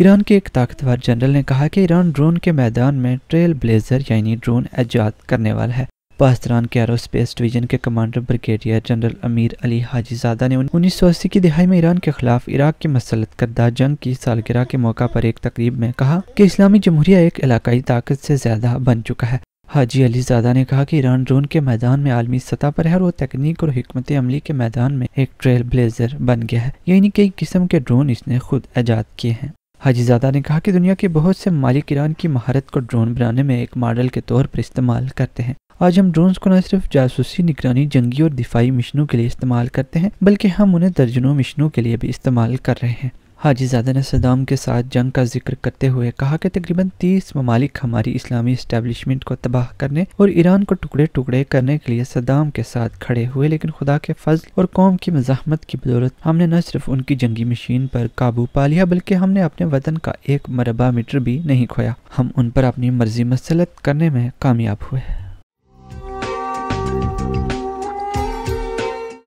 Iran के एक ताकतवर जनरल ने कहा कि ईरान ड्रोन के मैदान में ट्रेल ब्लेजर यानी ड्रोन ऐजाद करने वाला है पास्तरान के एरोस्पेस डिवीजन के commander brigadier general Amir Ali हाजीजादा ने उन्नीस सौ अस्सी की दिहाई में ईरान के खिलाफ इराक के मसलत करदा जंग की सालगिरह के मौका पर एक तकरीब में कहा कि इस्लामी जमहूरिया एक इलाकाई ताकत से ज्यादा बन चुका है हाजी अलीजादा ने कहा कि ईरान ड्रोन के मैदान में आलमी सतह पर है और वो तकनीक और हमत अमली के मैदान में एक ट्रेल ब्लेजर बन गया है यानी कई किस्म के ड्रोन इसने खुद ऐजाद किए हैं हाजी ज्यादा ने कहा कि दुनिया के बहुत से मालिक ईरान की महारत को ड्रोन बनाने में एक मॉडल के तौर पर इस्तेमाल करते हैं आज हम ड्रोन्स को न सिर्फ जासूसी निगरानी जंगी और दिफाई मिशनों के लिए इस्तेमाल करते हैं बल्कि हम उन्हें दर्जनों मिशनों के लिए भी इस्तेमाल कर रहे हैं हाजीजादा ने सदाम के साथ जंग का जिक्र करते हुए कहा कि तकरीबन 30 ममालिक हमारी इस्लामी इस्टेबलिशमेंट को तबाह करने और ईरान को टुकड़े टुकड़े करने के लिए सदाम के साथ खड़े हुए लेकिन खुदा के फजल और कौम की मजाहमत की बदौलत हमने न सिर्फ उनकी जंगी मशीन पर काबू पा लिया बल्कि हमने अपने वतन का एक मरबा मीटर भी नहीं खोया हम उन पर अपनी मर्जी मसलत करने में कामयाब हुए